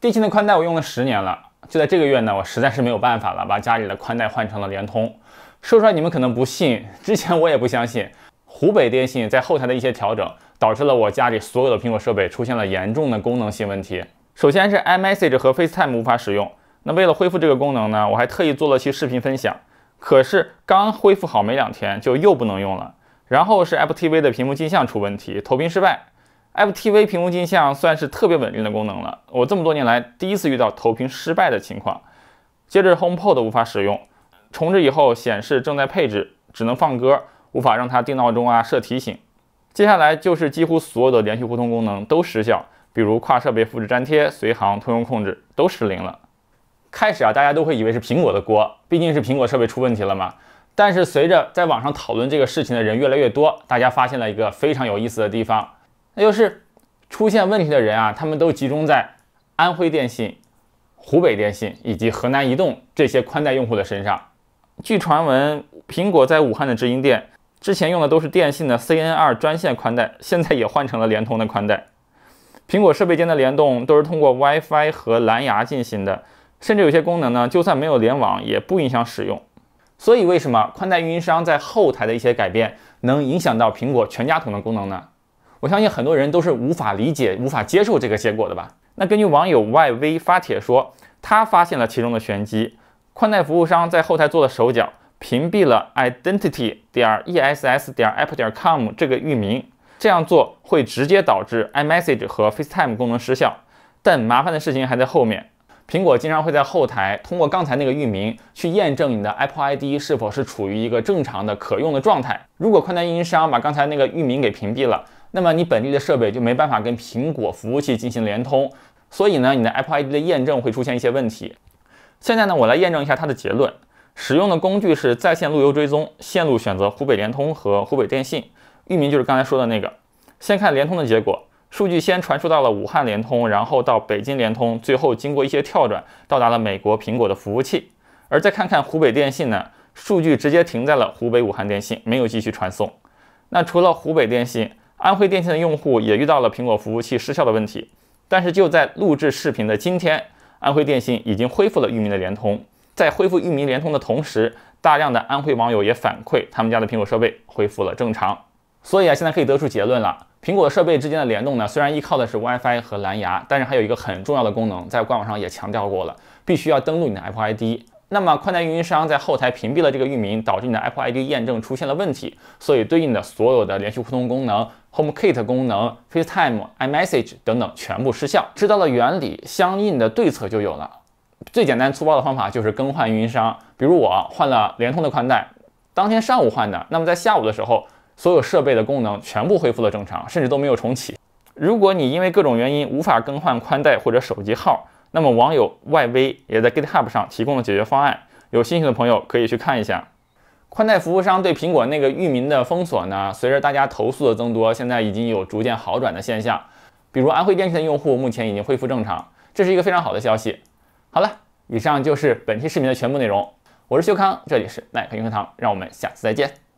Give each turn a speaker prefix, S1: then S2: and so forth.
S1: 电信的宽带我用了十年了，就在这个月呢，我实在是没有办法了，把家里的宽带换成了联通。说出来你们可能不信，之前我也不相信。湖北电信在后台的一些调整，导致了我家里所有的苹果设备出现了严重的功能性问题。首先是 iMessage 和 FaceTime 无法使用。那为了恢复这个功能呢，我还特意做了期视频分享。可是刚恢复好没两天，就又不能用了。然后是 Apple TV 的屏幕镜像出问题，投屏失败。F T V 屏幕镜像算是特别稳定的功能了。我这么多年来第一次遇到投屏失败的情况，接着 Home Pod 无法使用，重置以后显示正在配置，只能放歌，无法让它定闹钟啊、设提醒。接下来就是几乎所有的连续互通功能都失效，比如跨设备复制粘贴、随行、通用控制都失灵了。开始啊，大家都会以为是苹果的锅，毕竟是苹果设备出问题了嘛。但是随着在网上讨论这个事情的人越来越多，大家发现了一个非常有意思的地方。那就是出现问题的人啊，他们都集中在安徽电信、湖北电信以及河南移动这些宽带用户的身上。据传闻，苹果在武汉的直营店之前用的都是电信的 CNR 专线宽带，现在也换成了联通的宽带。苹果设备间的联动都是通过 WiFi 和蓝牙进行的，甚至有些功能呢，就算没有联网也不影响使用。所以，为什么宽带运营商在后台的一些改变能影响到苹果全家桶的功能呢？我相信很多人都是无法理解、无法接受这个结果的吧？那根据网友 YV 发帖说，他发现了其中的玄机，宽带服务商在后台做了手脚，屏蔽了 identity 点 .e s s 点 .apple .com 这个域名，这样做会直接导致 iMessage 和 FaceTime 功能失效。但麻烦的事情还在后面，苹果经常会在后台通过刚才那个域名去验证你的 Apple ID 是否是处于一个正常的可用的状态。如果宽带运营商把刚才那个域名给屏蔽了，那么你本地的设备就没办法跟苹果服务器进行连通，所以呢，你的 Apple ID 的验证会出现一些问题。现在呢，我来验证一下它的结论，使用的工具是在线路由追踪，线路选择湖北联通和湖北电信，域名就是刚才说的那个。先看联通的结果，数据先传输到了武汉联通，然后到北京联通，最后经过一些跳转到达了美国苹果的服务器。而再看看湖北电信呢，数据直接停在了湖北武汉电信，没有继续传送。那除了湖北电信。安徽电信的用户也遇到了苹果服务器失效的问题，但是就在录制视频的今天，安徽电信已经恢复了域名的联通。在恢复域名联通的同时，大量的安徽网友也反馈他们家的苹果设备恢复了正常。所以啊，现在可以得出结论了，苹果设备之间的联动呢，虽然依靠的是 WiFi 和蓝牙，但是还有一个很重要的功能，在官网上也强调过了，必须要登录你的 Apple ID。那么，宽带运营商在后台屏蔽了这个域名，导致你的 Apple ID 验证出现了问题，所以对应的所有的连续互通功能、HomeKit 功能、FaceTime、iMessage 等等全部失效。知道了原理，相应的对策就有了。最简单粗暴的方法就是更换运营商，比如我换了联通的宽带，当天上午换的，那么在下午的时候，所有设备的功能全部恢复了正常，甚至都没有重启。如果你因为各种原因无法更换宽带或者手机号，那么网友 YV 也在 GitHub 上提供了解决方案，有兴趣的朋友可以去看一下。宽带服务商对苹果那个域名的封锁呢，随着大家投诉的增多，现在已经有逐渐好转的现象。比如安徽电信的用户目前已经恢复正常，这是一个非常好的消息。好了，以上就是本期视频的全部内容。我是修康，这里是耐克英雄堂，让我们下次再见。